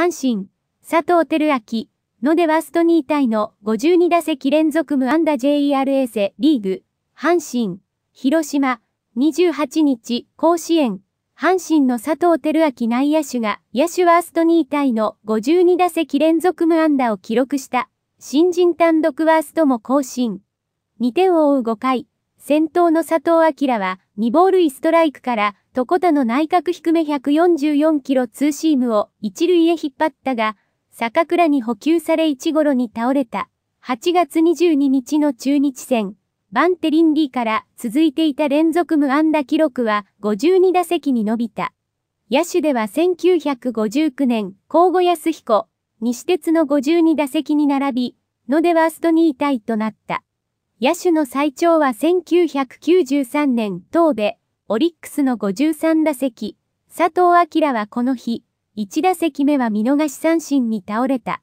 阪神、佐藤輝明、のでワースト2位の52打席連続無安打 JERA セリーグ、阪神、広島、28日、甲子園、阪神の佐藤輝明内野手が野手ワースト2位の52打席連続無安打を記録した、新人単独ワーストも更新。2点を追う5回、先頭の佐藤明は、2ボールイストライクから、トコタの内角低め144キロツーシームを一塁へ引っ張ったが、坂倉に補給され1ゴロに倒れた。8月22日の中日戦、バンテリンリーから続いていた連続無安打記録は52打席に伸びた。野手では1959年、交互安彦、西鉄の52打席に並び、のでワースト2位タイとなった。野手の最長は1993年、東部、オリックスの53打席、佐藤明はこの日、1打席目は見逃し三振に倒れた。